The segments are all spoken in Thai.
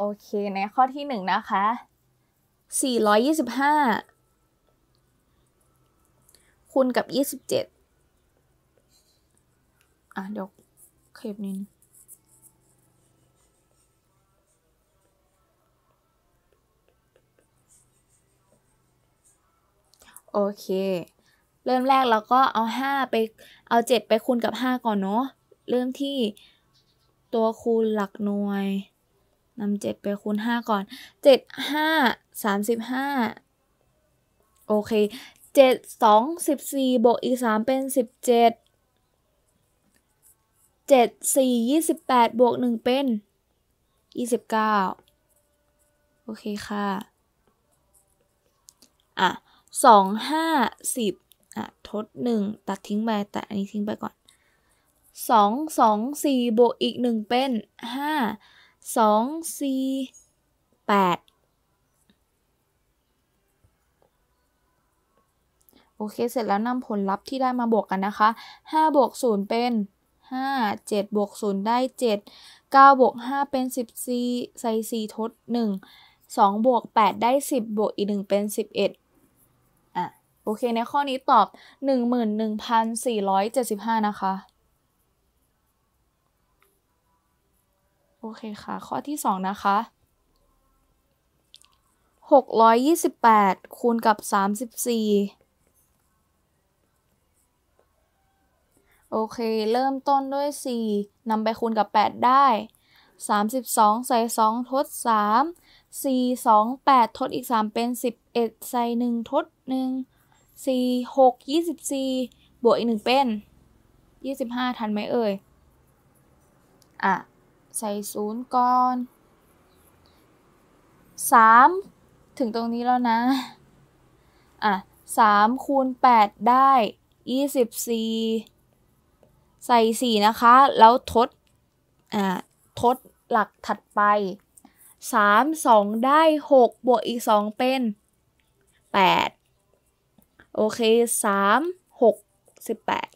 โอเคในข้อที่หนึ่งนะคะ 425คูณกับ 27 อ่ะเดี๋ยวเคลปนีดโอเค เริ่มแรกเราก็เอา5ไปเอา 7 ไปคูณกับ 5 ก่อนเนาะเริ่มที่ตัวคูณหลักหน่วยนำเจ็ดไป คูณห้าก่อนเจ็ดห้าสามสิบห้าโอเคเจ็ดสองสิบสี่บวกอีกสามเป็นสิบเจ็ดเจ็ดสี่ยี่สิบแปดบวกหนึ่งเป็นยี่สิบเก้าโอเคค่ะอ่ะสองห้าสิบอ่ะทดหนึ่งตัดทิ้งไปแต่อันนี้ทิ้งไปก่อนสองสองสี่บวกอีกหนึ่งเป็นห้าสองสี่แปดโอเคเสร็จแล้วนำผลลัพธ์ที่ได้มาบวกกันนะคะ5บวก0เป็น 5 7 บวก0ได้ 7 9 บวก 5 เป็น14ใส่4ทด 1 2บวก 8 ได้ 10 บวกอีก 1 เป็น 11 อ่ะ โอเคในข้อนี้ตอบ 11,475 นะคะโอเคค่ะ ข้อที่สองนะคะหกร้อยยี่สิบแปดคูณกับสามสิบสี่โอเค เริ่มต้นด้วยสี่นำไปคูณกับแปดได้ส2ามิบองใส่สองทดส4ามี่สองแปดทดอีกสามเป็นสิบเอ็ดใส่หนึ่งทดหนึ่4งสีหกยี่สิบสี่บวกอีกหนึ่งเป็นยี่สิบห้าทันไหมเอ่ย อ่ะใส่ศูนย์ก่อน 3 ถึงตรงนี้แล้วนะอ่ะ3คูณ 8 ได้ 24 ใส่ 4 นะคะ แล้วทดอ่าทดหลักถัดไป 3 2 ได้6บวกอีก 2 เป็น 8 โอเค 3 6 18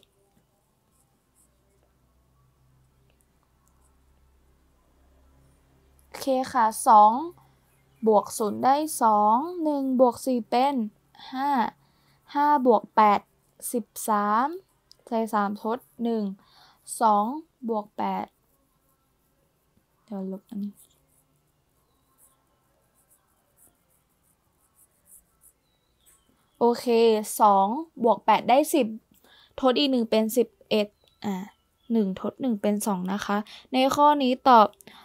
คค่ะ2บวก0ได้ 2 1 บวก4เป็น 5 5บวก8 13 ใส่ 3 ทด 1 2บวก8เดี๋ยวลบอันนี้โอเค2บวก8ได้ 10 ทดอีก 1 เป็น 11 อ่า1ทด 1 เป็น 2 นะคะ ในข้อนี้ตอบ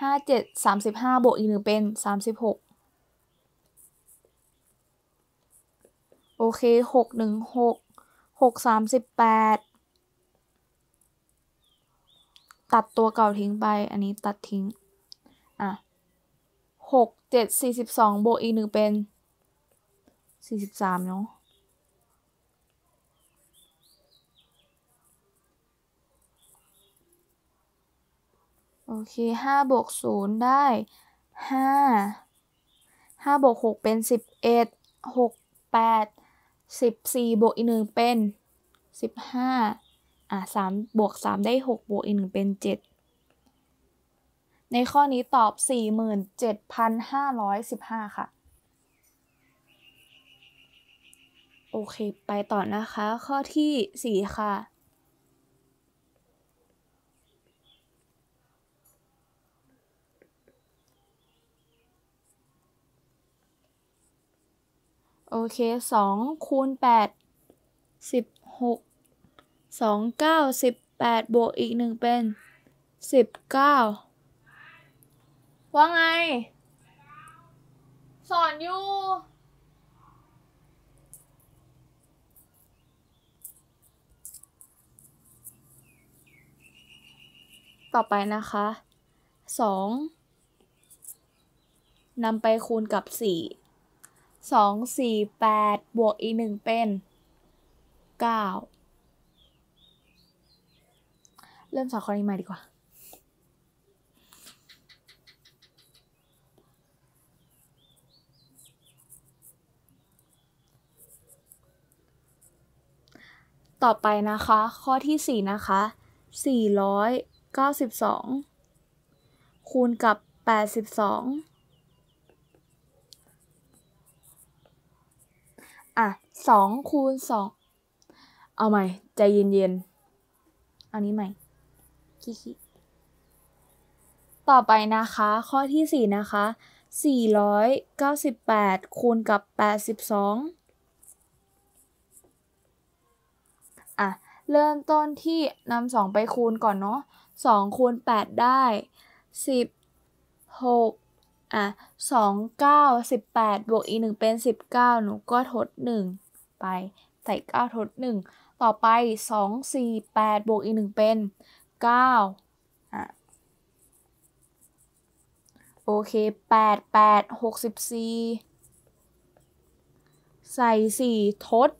ห้าเจ็ดสามสิบห้าบวกอีกหนึ่งเป็นสามสิบหกโอเคหกหนึ่งหกหกสามสิบแปดตัดตัวเก่าทิ้งไปอันนี้ตัดทิ้งอ่ะหกเจ็ดสี่สิบสองบวกอีกหนึ่งเป็นสี่สิบสามเนาะโอเคห้าบวกศูนย์ได้ห้าห้าบวกหกเป็นสิบเอ็ดหกแปดสิบสี่บวกอีกหนึ่งเป็นสิบห้าอ่าสามบวกสามได้หกบวกอีกหนึ่งเป็นเจ็ดในข้อนี้ตอบสสี่่หหมืนนเจ็ดพั้้ารอยิบห้าค่ะ โอเคไปต่อนะคะข้อที่สี่ค่ะโอเคสองคูณแปดสิบหกสองเก้าสิบแปดบวก อีกหนึ่งเป็นสิบเก้าว่าไง สอนอยู่ ต่อไปนะคะสองนำไปคูณกับสี่2 4 8 บวกอีก 1 เป็น 9 เริ่มจากข้อนี้ใหม่ดีกว่า ต่อไปนะคะ ข้อที่ 4 นะคะ 492 คูณกับ 82สองคูณสองเอาใหม่ ใจเย็นๆเอานี้ใหม่คิคิต่อไปนะคะข้อที่ 4 นะคะ 498 คูณกับ 82 อ่ะ เริ่มต้นที่นำ2ไปคูณก่อนเนาะ2คูณ 8 ได้16อ่ะสองเก้าสิบแปดบวกอีกหนึ่งเป็นสิบเก้าหนูก็ทดหนึ่งไปใส่ 9 ทด 1 ต่อไป 2 4 8 บวกอีก 1 เป็น9โอเค 8 8 64 ใส่ 4 ทด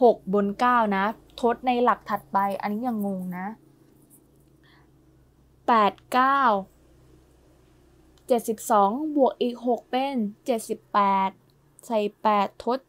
6 บน 9 นะ ทดในหลักถัดไปอันนี้ยังงงนะ 8 9 72 บวกอีก 6 เป็น 78 ใส่ 8 ทด 7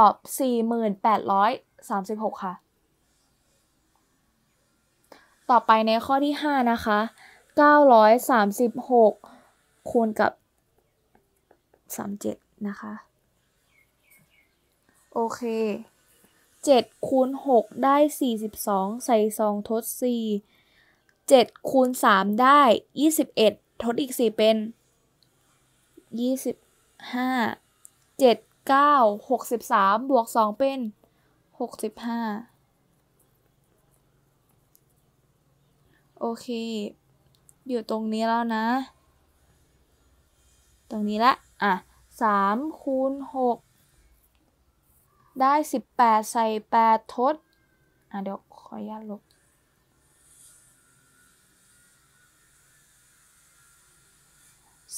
อบ4,836 ค่ะ ต่อไปในข้อที่ 5 นะคะ 936 คูณกับ 37 นะคะ โอเค7คูณ6 ได้ 42 ใส่ 2 ทด 4 7คูณ3 ได้ 21 ทดอีก 4 เป็น 25 7 9 63 บวก2เป็น 65 โอเคอยู่ตรงนี้แล้วนะ ตรงนี้ละอ่ะ3คูณ 6 ได้ 18 ใส่ 8 ทด อ่ะเดี๋ยวขออนุญาตลบ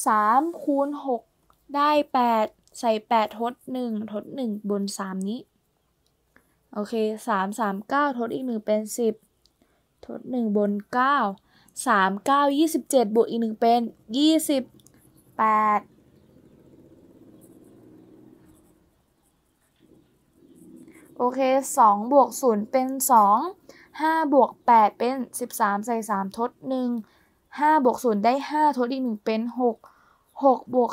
สามคูณหกได้แปดใส่ 8 ทด 1 ทด 1 บน 3 นี้ โอเค 3 3 9 ทดอีก 1 เป็น 10 ทด 1 บน 9 3 9 27 บวกอีก 1 เป็น 28 โอเค2บวก0เป็น 2 5 บวก 8 เป็น 13 ใส่ 3 ทด 1 5 บวก0ได้ 5 ทดอีก 1 เป็น 6 6บวก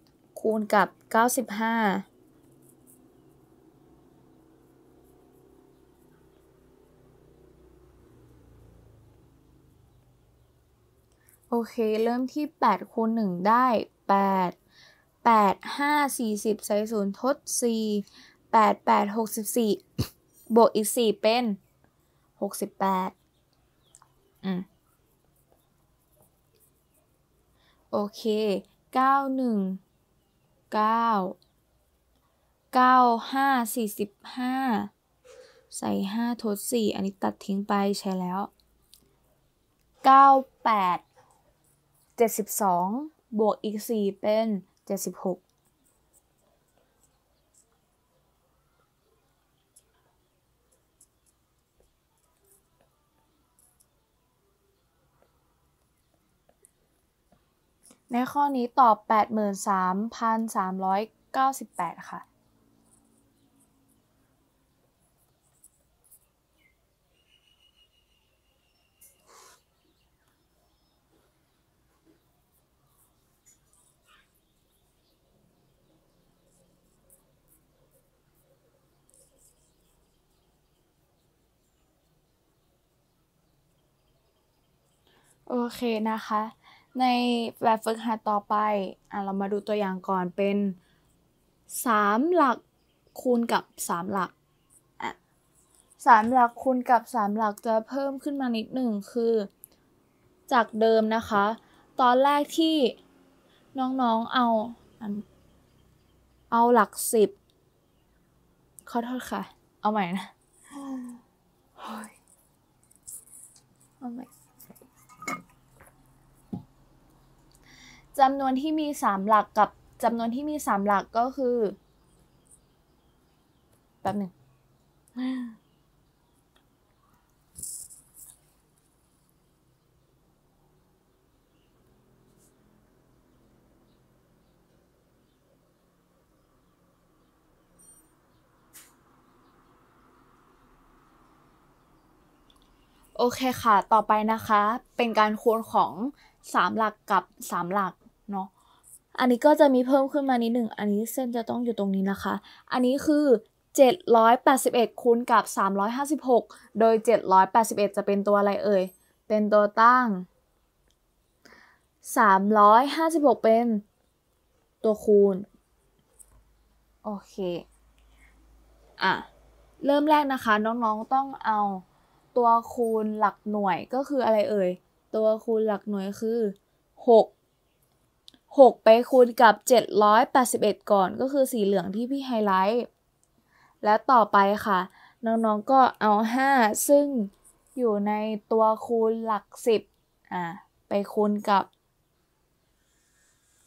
คูณกับ 95 โอเค เริ่มที่8คูณ1ได้ 8 8 5 40ใส่ศูนย์ทด 4 8 8 64บวกอีก 4 เป็น 68 อืม โอเค 91เก้าเก้าห้าสี่สิบห้าใส่ห้าทดสี่อันนี้ตัดทิ้งไปใช้แล้วเก้าแปดเจ็ดสิบสองบวกอีกสี่เป็นเจ็ดสิบหกในข้อนี้ตอบ 83,398 ค่ะ โอเคนะคะในแบบฝึกหัดต่อไป อ่ะ เรามาดูตัวอย่างก่อนเป็น3หลักคูณกับ3หลักอ่ะสามหลักคูณกับ3หลักจะเพิ่มขึ้นมานิดหนึ่งคือ จากเดิมนะคะ ตอนแรกที่น้องๆเอา เอาหลักสิบ ขอโทษค่ะเอาใหม่นะอ oh my จำนวนที่มี3หลักกับจำนวนที่มี3หลักก็คือ แป๊บหนึ่งโอเคค่ะต่อไปนะคะ เป็นการคูณของ3หลักกับ3หลักเนาะอันนี้ก็จะมีเพิ่มขึ้นมานิดหนึ่งอันนี้เส้นจะต้องอยู่ตรงนี้นะคะ อันนี้คือ 781คูณกับ 356 โดย 781 จะเป็นตัวอะไรเอ่ย เป็นตัวตั้ง 356 เป็นตัวคูณ โอเค อ่ะ เริ่มแรกนะคะน้องๆต้องเอาตัวคูณหลักหน่วยก็คืออะไรเอ่ย ตัวคูณหลักหน่วยคือ 6 6 ไปคูณกับ 781 ก่อนก็คือสีเหลืองที่พี่ไฮไลท์ และต่อไปค่ะ น้อง ๆ ก็เอา 5 ซึ่งอยู่ในตัวคูณหลัก 10อ่ะไปคูณกับ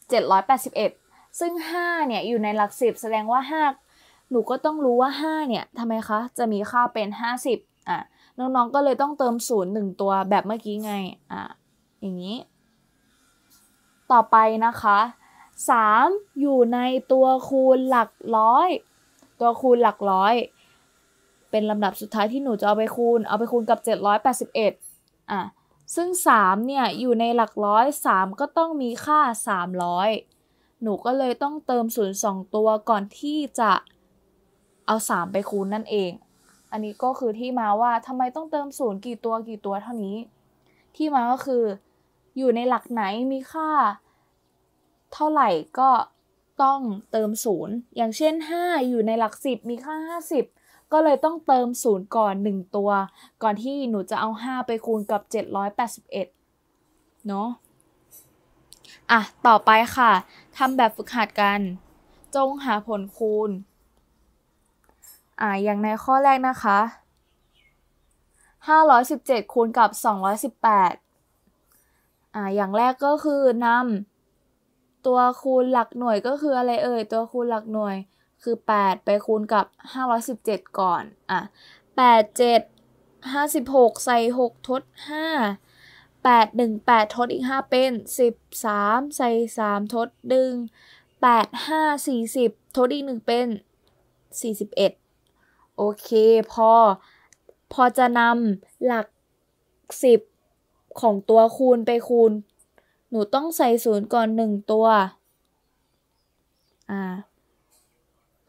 781 ซึ่ง 5 เนี่ย อยู่ในหลัก 10 แสดงว่า 5 หนูก็ต้องรู้ว่า 5 เนี่ยทำไมคะ จะมีค่าเป็น 50อ่ะน้อง ๆ ก็เลยต้องเติมศูนนย์หึ่งตัวแบบเมื่อกี้ไง อ่ะอย่างนี้ต่อไปนะคะ 3. อยู่ในตัวคูณหลักร้อย ตัวคูณหลักร้อย เป็นลำดับสุดท้ายที่หนูจะเอาไปคูณ เอาไปคูณกับ 781อ่ะ ซึ่ง3เนี่ยอยู่ในหลักร้อย3ก็ต้องมีค่า 300 หนูก็เลยต้องเติมศูนยอ2ตัวก่อนที่จะเอา 3 ไปคูณนั่นเอง อันนี้ก็คือที่มาว่าทำไมต้องเติมศูนย์กี่ตัวกี่ตัวเท่านี้ ที่มาก็คืออยู่ในหลักไหนมีค่า เท่าไหร่ก็ต้องเติมศูนย์อย่างเช่น 5 อยู่ในหลัก 10 มีค่า 50 ก็เลยต้องเติมศูนย์ก่อน 1 ตัวก่อนที่หนูจะเอา 5 ไปคูณกับ 781 เนาะอ่ะ ต่อไปค่ะทำแบบฝึกหัดกัน จงหาผลคูณอ่ะ อย่างในข้อแรกนะคะ 517 คูณกับ 218อ่า อย่างแรกก็คือนำตัวคูณหลักหน่วยก็คืออะไรเอ่ย ตัวคูณหลักหน่วยคือ 8 ไปคูณกับ 517 ก่อนอ่ะ8 7 56 ใส่ 6 ทด 5 8 1 8 ทดอีก 5 เป็น 13 ใส่ 3 ทดดึง8 5 40 ทดอีก1เป็น 41 โอเคพอพอจะนำหลัก10ของตัวคูณไปคูณ หนูต้องใส่ศูนย์ก่อนหนึ่งตัว อ่า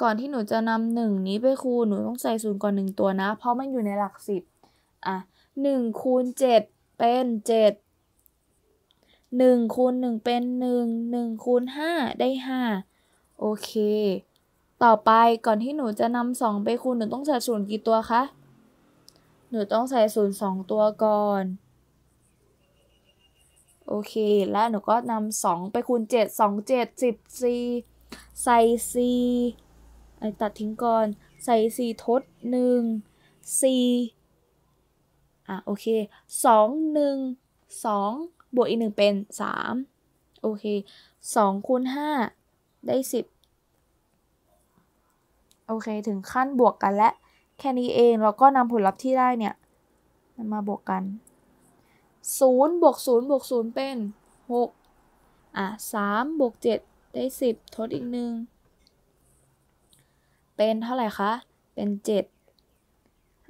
ก่อนที่หนูจะนำหนึ่งนี้ไปคูณ หนูต้องใส่ศูนย์ก่อนหนึ่งตัวนะ เพราะมันอยู่ในหลักสิบ อ่ะหนึ่งคูณเจ็ดเป็นเจ็ด หนึ่งคูณหนึ่งเป็นหนึ่ง หนึ่งคูณห้าได้ห้า โอเค ต่อไปก่อนที่หนูจะนำสองไปคูณ หนูต้องใส่ศูนย์กี่ตัวคะ หนูต้องใส่ศูนย์สองตัวก่อนโอเค แล้วหนูก็นำสองไปคูณเจ็ดสองเจ็ดสิบีใส่4ีอตัดทิ้งก่อน ใส่4ีทดหนึ่งีอ่ะโอเคสองหนึ่งสองบวกอีกหนึ่งเป็นสามโอเคสองคูณห้าได้สิบโอเคถึงขั้นบวกกันและแค่นี้เองแล้วก็นำผลลัพธ์ที่ได้เนี่ยมาบวกกัน0บวก0บวก0เป็น 6 อ่ะ3บวก7ได้ 10ทดอีก1เป็นเท่าไหร่คะ เป็น 7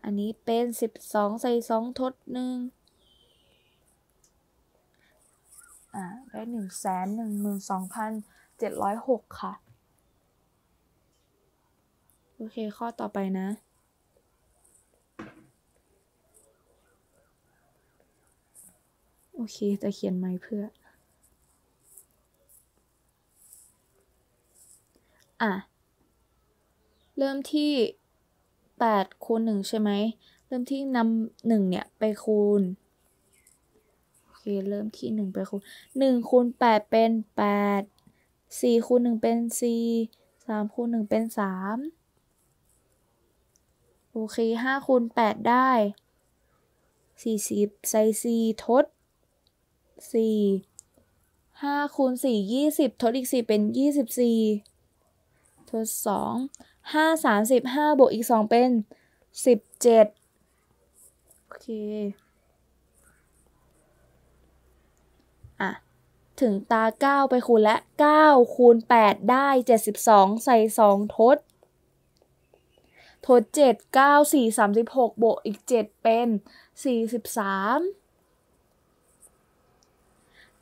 อันนี้เป็น 12 ใส่ 2 ทด1อ่ะได้ 1 1 2 7 0 6ค่ะ โอเคข้อต่อไปนะโอเค จะเขียนไหมเพื่อ อ่ะ เริ่มที่แปดคูณหนึ่งใช่ไหม เริ่มที่นำหนึ่งเนี่ย ไปคูณ โอเค เริ่มที่หนึ่งไปคูณหนึ่งคูณแปดเป็นแปดสี่คูณหนึ่งเป็นสี่สามคูณหนึ่งเป็นสามโอเคห้าคูณแปดได้สี่สิบใส่4ีทดสี่ห้าคูณสี่ยี่สิบทดอีกสี่เป็นยี่สิบสี่ทดสองห้าสามสิบห้าบวกอีกสองเป็นสิบเจ็ดโอเคอ่ะ ถึงตาเก้าไปคูณและเก้าคูณแปดได้เจ็ดสิบองใส่สองทด ทดเจ็ดเก้าสี่สามสิบหกบวกอีกเจ็ดเป็นสสี่ิบสาม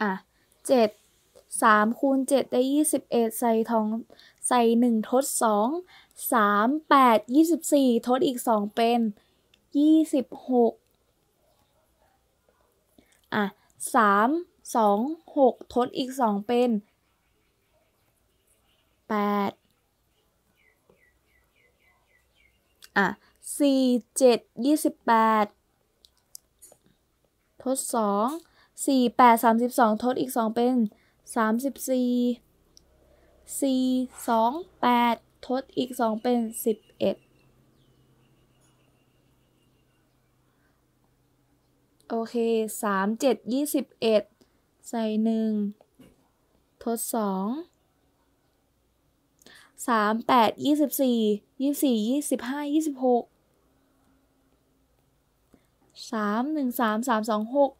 อ่ะเจ็ดสามคูณเจ็ดได้ยี่สิบเอ็ดใส่ทอง ใส่หนึ่งทดสองสามแปดยี่สิบสี่ทดอีกสองเป็นยี่สิบหกอ่ะสามสองหกทดอีกสองเป็นแปดอ่ะสี่เจ็ดยี่สิบแปดทดสองสี่แปดสามสิบสองทดอีกสองเป็นสามสิบสี่สี่สองแปดทดอีกสองเป็นสิบเอ็ดโอเคสามเจ็ดยี่สิบเอ็ดใส่หนึ่งทดสองสามแปดยี่สิบสี่ยี่สี่ยี่สิบห้ายี่สิบหกสามหนึ่งสามสามสองหก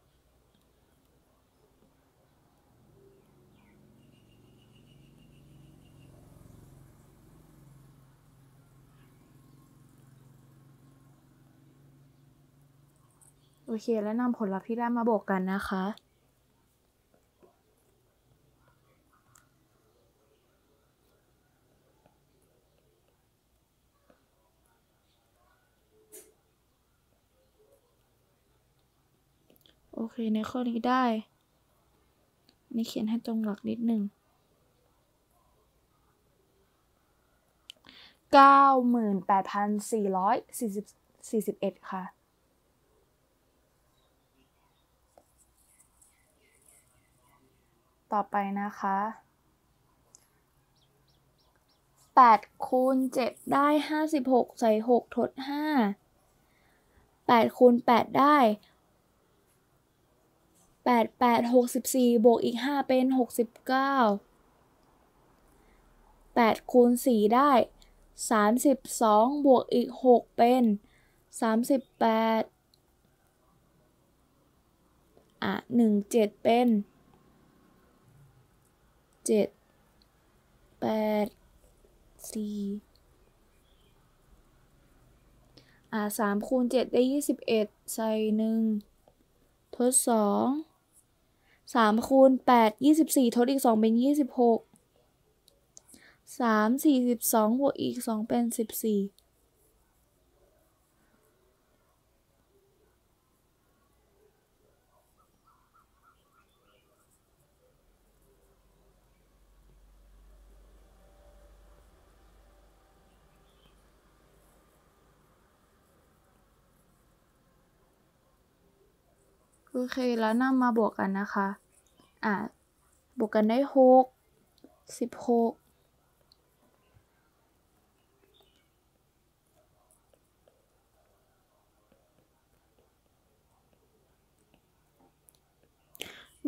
โอเค แล้วนำผลลัพธ์ที่ได้มาบวกกันนะคะ โอเค ในข้อนี้ได้ นี่เขียนให้ตรงหลักนิดหนึ่งเก้าหมื่นแปดพันสี่ร้อยสี่สิบสี่สิบเอ็ดค่ะต่อไปนะคะ8คูณ 7 ได้ 56 ใส่ 6 ทด 5 8 คูณ 8 ได้ 8 8 64บวกอีก 5 เป็น 69 8 คูณ4ได้ 32บวกอีก 6 เป็น 38 อ่ะ 17 เป็นเจ็ดแปดสี่อ่าสามคูณเจ็ดได้ยี่สิบเอ็ดใส่หนึ่งทดสองสามคูณแปดยี่สิบสี่ทดอีกสองเป็นยี่สิบหกสามสี่สิบสองบวกอีกสองเป็นสิบสี่โอเค แล้วนำมาบวกกันนะคะ อ่ะบวกกันได้หกสิบหก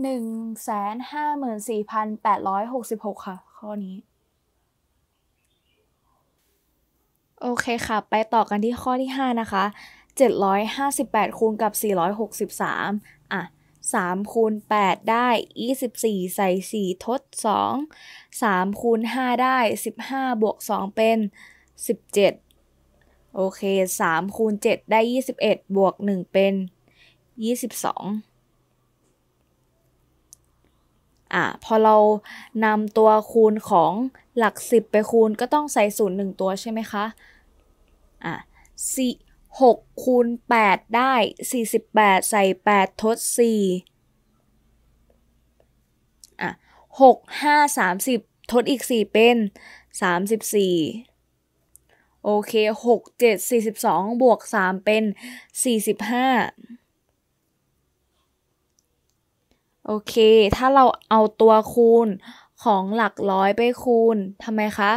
หนึ่งแสนห้าหมื่นสี่พันแปดร้อยหกสิบหกค่ะ ข้อนี้ โอเคค่ะ ไปต่อกันที่ข้อที่ห้านะคะเจ็ดร้อยห้าสิบแปดคูณกับสี่ร้อยหกสิบสามอ่ะ3คูณ 8 ได้ 24 ใส่ 4 ทด 2 3 คูณ 5 ได้ 15 บวก 2 เป็น 17 โอเค3คูณ 7 ได้ 21 บวก 1 เป็น 22 อ่ะพอเรานำตัวคูณของหลัก 10 ไปคูณก็ต้องใส่ศูนย์หนึ่งตัวใช่ไหมคะ อ่ะ6คูณ8 ได้ 48 ใส่ 8 ทด4อ่ะ6 5 30 ทดอีก 4 เป็น 34โอเค 6 7 42 บวก 3 เป็น 45 โอเค ถ้าเราเอาตัวคูณของหลักร้อยไปคูณทำไมคะ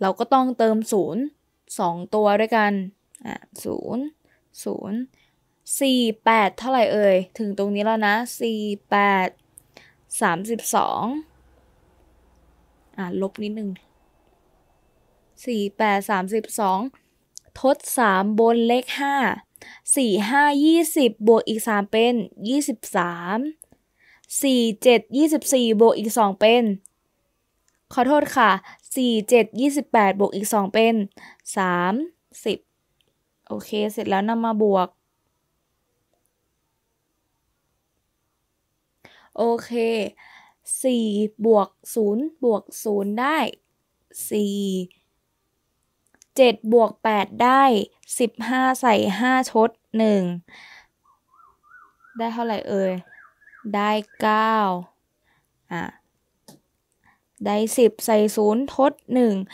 เราก็ต้องเติม0 2ตัวด้วยกันอ่ะศูนย์ศูนย์สี่แปดเท่าไหร่เอ่ย ถึงตรงนี้แล้วนะสี่แปดสามสิบสองอ่ะ ลบนิดหนึ่งสี่แปดสามสิบสองทดสามบนเลขห้าสี่ห้ายี่สิบบวกอีกสามเป็นยี่สิบสามสี่เจ็ดยี่สิบสี่บวกอีกสองเป็น ขอโทษค่ะสี่เจ็ดยี่สิบแปดบวกอีกสองเป็นสามสิบโอเค เสร็จแล้วนำมาบวก โอเค4บวก0บวก0ได้ 4 7บวก8ได้ 15 ใส่5ชด1 ได้เท่าไหร่เอ่ย ได้9อ่ะได้10 ใส่0ทด1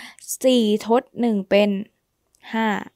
4 ทด 1 เป็น5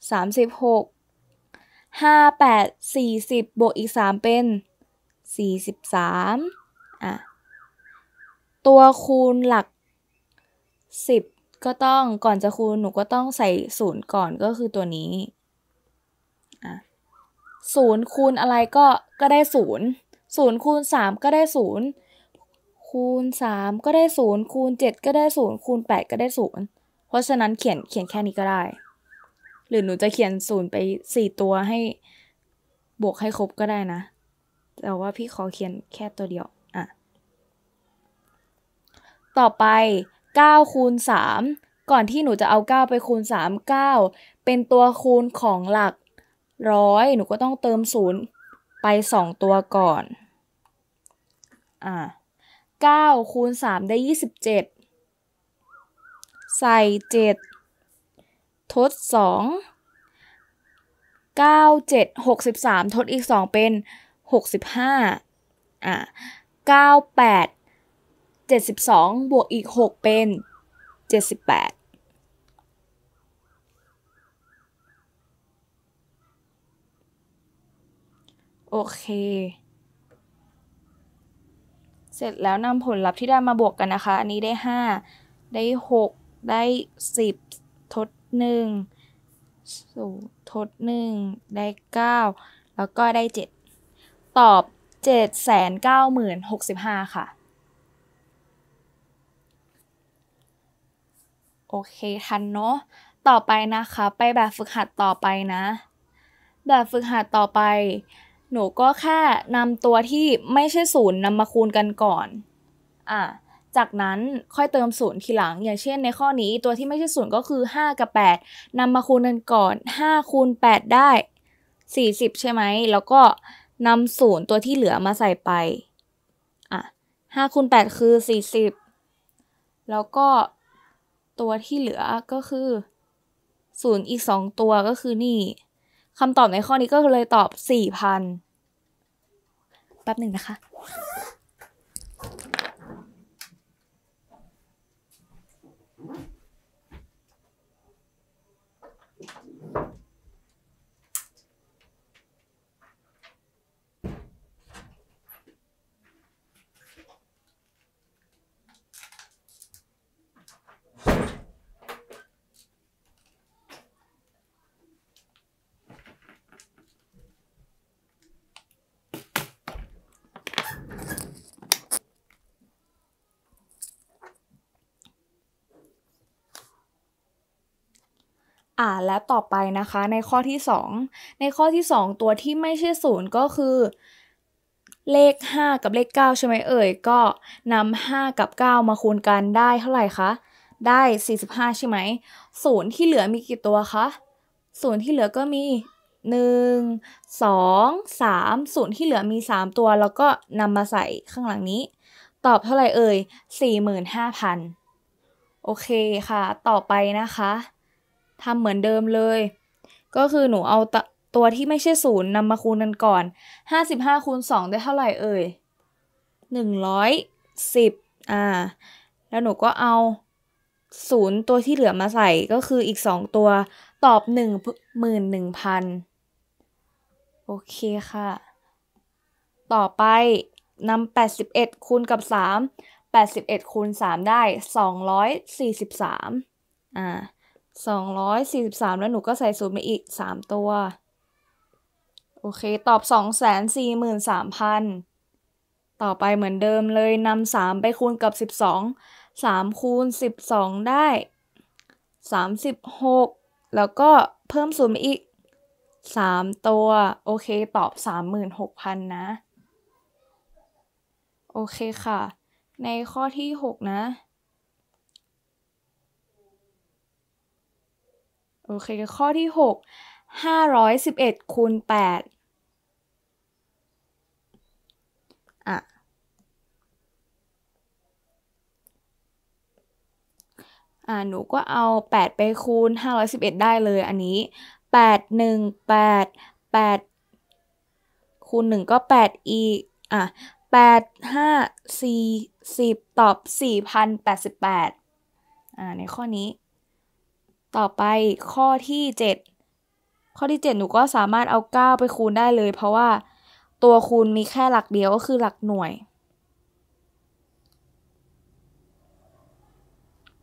36 5 8 40 บวกอีก 3 เป็น 43อ่ะตัวคูณหลัก 10 ก็ต้องก่อนจะคูณ หนูก็ต้องใส่ศูนย์ก่อนก็คือตัวนี้อ่ะศูนย์คูณอะไรก็ก็ได้ศูนย์ศูนย์คูณ 3 ก็ได้ศูนย์คูณ 3 ก็ได้ศูนย์คูณ 7 ก็ได้ศูนย์คูณ 8 ก็ได้ศูนย์เพราะฉะนั้นเขียนเขียนแค่นี้ก็ได้หรือหนูจะเขียนศูนย์ไปสี่ตัวให้บวกให้ครบก็ได้นะ แต่ว่าพี่ขอเขียนแค่ตัวเดียวอ่ะต่อไป 9 คูณ 3 ก่อนที่หนูจะเอา 9 ไปคูณ 3 9 เป็นตัวคูณของหลักร้อยหนูก็ต้องเติมศูนย์ไป 2 ตัวก่อนอ่า9คูณ 3 ได้ 27 ใส่ 7ทด 2 9 7 63 ทดอีก 2 เป็น 65 อ่า98 72 บวกอีก 6 เป็น 78 โอเค เสร็จแล้วนำผลลัพธ์ที่ได้มาบวกกันนะคะ อันนี้ได้ 5 ได้ 6 ได้ 10 ทดหนึ่งสูทดหนึ่งได้เก้าแล้วก็ได้เจ็ดตอบเจ็ดแสนเก้าหมื่นหกสิบห้าค่ะ โอเคทันเนาะต่อไปนะคะ ไปแบบฝึกหัดต่อไปนะ แบบฝึกหัดต่อไป หนูก็แค่นำตัวที่ไม่ใช่ศูนย์นำมาคูณกันก่อนอ่ะจากนั้นค่อยเติมศูนย์ทีหลัง อย่างเช่น ในข้อนี้ ตัวที่ไม่ใช่ศูนย์ก็คือ 5 กับ 8 นำมาคูณกันก่อน5คูณ8ได้ 40 ใช่ไหม แล้วก็นำศูนย์ตัวที่เหลือมาใส่ไปอ่ะ5คูณ8คือ 40 แล้วก็ ตัวที่เหลือก็คือศูนย์อีก 2 ตัวก็คือนี่คำตอบในข้อนี้ก็เลยตอบ 4,000แป๊บหนึ่งนะคะอ่าและต่อไปนะคะในข้อที่ 2 ในข้อที่ 2 ตัวที่ไม่ใช่ศูนย์ก็คือ เลข 5 กับเลข 9 ใช่ไหมเอ่ย ก็นำ5กับ 9 มาคูณกันได้เท่าไหร่คะได้ 45ใช่ไหมศูนย์ที่เหลือมีกี่ตัวคะศูนย์ที่เหลือก็มี 1 2 3ศูนย์ที่เหลือมี 3 ตัว แล้วก็นำมาใส่ข้างหลังนี้ ตอบเท่าไหร่เอ่ย45,000 โอเคค่ะ ต่อไปนะคะทำเหมือนเดิมเลย ก็คือหนูเอาตัวที่ไม่ใช่ศูนย์นำมาคูณกันก่อน 55คูณ2 ได้เท่าไหร่เอ่ย110อ่า แล้วหนูก็เอาศูนย์ตัวที่เหลือมาใส่ ก็คืออีก 2 ตัวตอบ 11,000 โอเคค่ะ ต่อไปนำ81คูณกับ 3 81คูณ3 ได้ 243 อ่า243 แล้วหนูก็ใส่ศูนย์ไปอีก 3 ตัว โอเคตอบ 243,000 ต่อไปเหมือนเดิมเลยนำ3ไปคูณกับ 12 3 คูณ 12 ได้ 36 แล้วก็เพิ่มศูนย์ไปอีก 3 ตัว โอเคตอบ 36,000 นะ โอเคค่ะ ในข้อที่ 6 นะโอเคข้อที่ 6 511คูณ8อ่ะอ่าหนูก็เอา 8 ไปคูณ 511 ได้เลยอันนี้ 8 1 8 8คูณ1ก็8อีกอ่ะ 8 5 4 10 ตอบ 4,088 อ่าในข้อนี้ต่อไปข้อที่ 7 ข้อที่ 7 หนูก็สามารถเอา 9 ไปคูณได้เลย เพราะว่าตัวคูณมีแค่หลักเดียวก็คือหลักหน่วย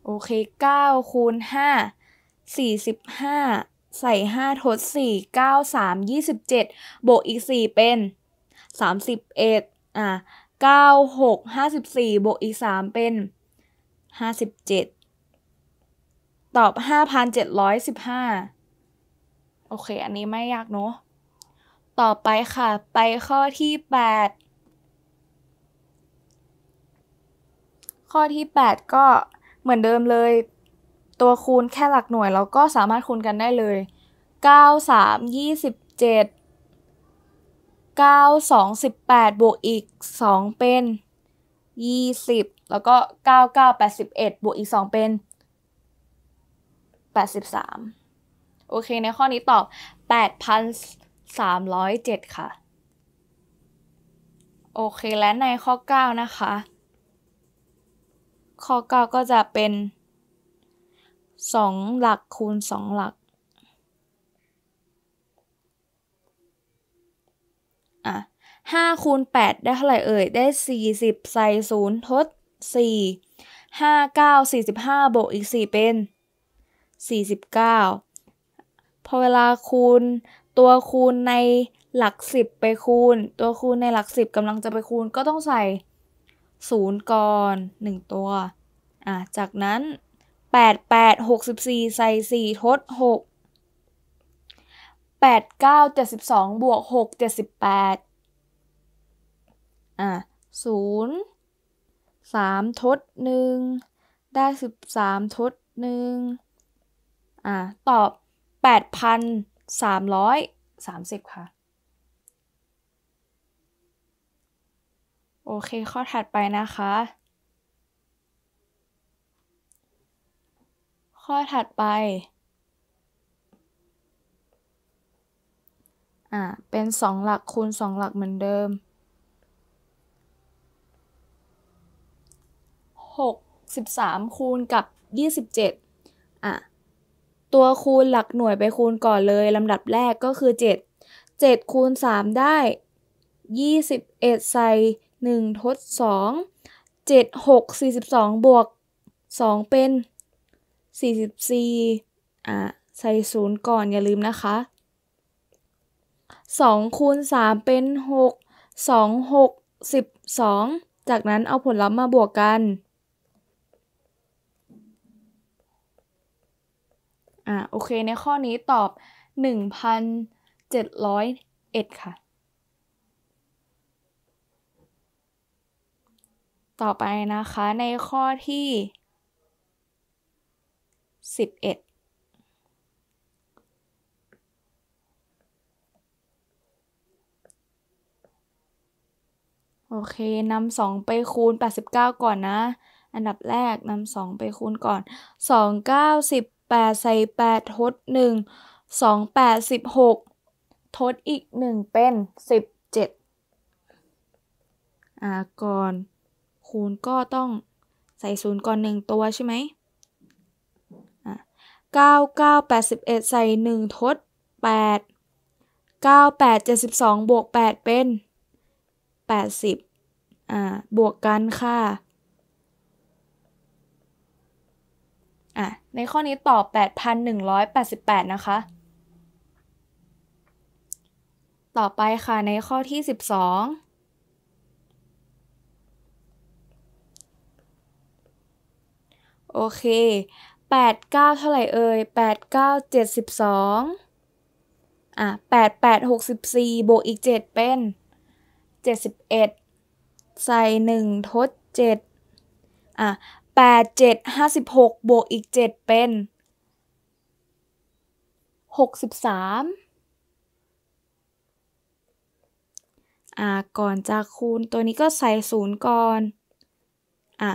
โอเค 9 คูณ 5 45 ใส่ 5 ทด 4 9 3 27บวกอีก 4 เป็น 31อ่ะ9 6 54บวกอีก 3 เป็น 57ตอบห้าพันเจ็ดร้อยสิบห้าโอเค อันนี้ไม่ยากเนาะต่อไปค่ะ ไปข้อที่แปดข้อที่แปดก็เหมือนเดิมเลย ตัวคูณแค่หลักหน่วยเราก็สามารถคูณกันได้เลย 9 3 27 9 2 18บวกอีก 2 เป็น 20 แล้วก็ 9 9 81 บวกอีก 2 เป็น8 3โอเค ในข้อนี้ตอบ8,307 ค่ะ โอเค และในข้อ 9 นะคะ ข้อ 9 ก็จะเป็น 2 หลักคูณ 2 หลัก อ่ะคูณแปดได้เท่าไหร่เอ่ย ได้สสี่ิบใส่ศูนย์ทดสี่ห้้าาเกสี่สิบห้าบวกอีกสี่เป็น49 พอเวลาคูณตัวคูณในหลัก 10 ไปคูณ ตัวคูณในหลัก 10กำลังจะไปคูณก็ต้องใส่ 0 ก่อน 1 ตัวอ่ะจากนั้น 8 8 64 ใส่ 4 ทด 6 8 9 72 บวก 6 78อ่ะ0 3 ทด 1 ได้ 13 ทด 1อ่าตอบ 8,330 ค่ะ โอเคข้อถัดไปนะคะ ข้อถัดไป อ่าเป็น 2 หลักคูณ 2 หลักเหมือนเดิม63คูณกับ 27ตัวคูณหลักหน่วยไปคูณก่อนเลยลำดับแรกก็คือ 7 7 คูณ 3 ได้ 21 ใส่ 1 ทด 2 7 6 42 บวก 2 เป็น 44 อ่ะ ใส่ 0 ก่อนอย่าลืมนะคะ2คูณ 3 เป็น 6 2 6 12 จากนั้นเอาผลลัพธ์มาบวกกันอ่าโอเค ในข้อนี้ตอบ 1,701ค่ะ ต่อไปนะคะ ในข้อที่ 11 โอเคนำสองไปคูณ 89 ก่อนนะ อันดับแรกนำสองไปคูณก่อน 2 9 10 8ใส่ 8 ทด 1 2 8 16ทดอีก 1 เป็น 17อ่าก่อนคูณก็ต้องใส่ศูนย์ก่อน 1 ตัวใช่ไหมอ่า9 9 81 ใส่ 1 ทด 8 9 8 72 บวก 8 เป็น 80อ่าบวกกันค่ะ่ะ ในข้อนี้ตอบ8,188 นะคะ ต่อไปค่ะในข้อที่ 12 โอเค 8 9 เท่าไหร่เอ่ย 8 9 72อ่ะ 8 8 64บวกอีก 7 เป็น 71 ใส่ 1 ทด7อ่ะ8 7 56บวกอีก 7 เป็น 63 อ่าก่อนจะคูณตัวนี้ก็ใส่ศูนย์ก่อน อ่ะ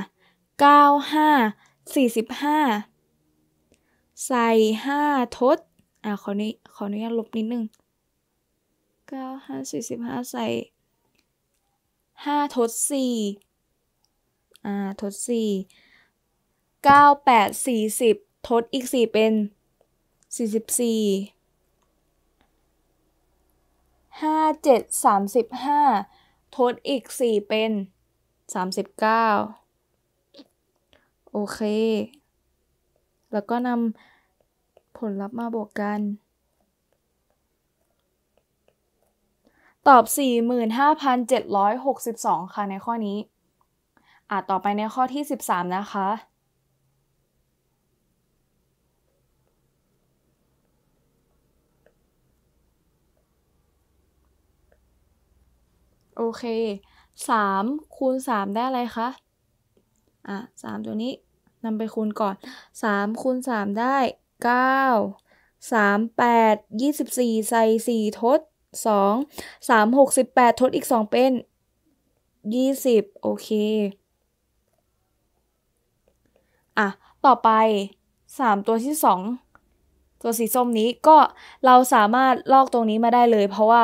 95 45 ใส่ 5 ทด อ่ะขอนี้ขออนุญาตลบนิดนึง95 45 ใส่ 5 ทด 4 อ่าทด 4 9 8 40 ทดอีก 4 เป็น 44 5 7 35 ทดอีก 4 เป็น 39 โอเค แล้วก็นำผลลัพธ์มาบวกกัน ตอบ 45,762 ค่ะในข้อนี้อ่ะต่อไปในข้อที่ 13 นะคะโอเค3คูณ 3 ได้อะไรคะ อ่ะ 3 ตัวนี้นำไปคูณก่อน 3 คูณ3ได้ 9 3 8 24 ใส่ 4 ทด 2 3 6ป8ทดอีก 2 เป็น 20 โอเค อ่ะ ต่อไป 3 ตัวที่2ตัวสีส้มนี้ก็เราสามารถลอกตรงนี้มาได้เลยเพราะว่า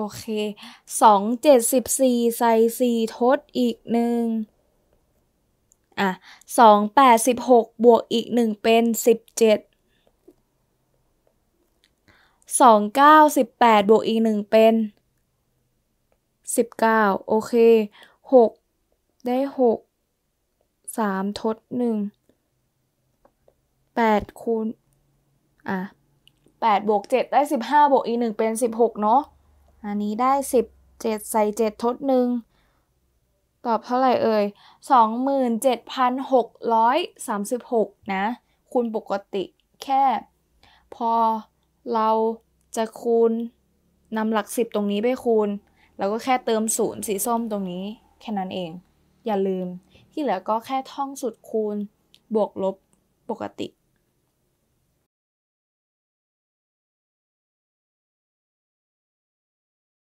โอเคสองเจ็ดสิบสี่ใส่สี่ทดอีกหนึ่งอ่ะสองแปดสิบหกบวกอีกหนึ่งเป็นสิบเจ็ดสองเก้าสิบแปดบวกอีกหนึ่งเป็นสิบเก้าโอเคหกได้หกสามทดหนึ่งแปดคูณ อ่ะแปดบวกเจ็ดได้สิบห้าบวกอีกหนึ่งเป็นสิบหกเนาะอันนี้ได้ 17 ใส่ 7 ทดหนึ่งตอบเท่าไหร่เอ่ย 27,636 นะคูณปกติแค่พอเราจะคูณนำหลัก 10 ตรงนี้ไปคูณ แล้วก็แค่เติมศูนย์สีส้มตรงนี้แค่นั้นเองอย่าลืมที่เหลือก็แค่ท่องสุดคูณบวกลบปกติ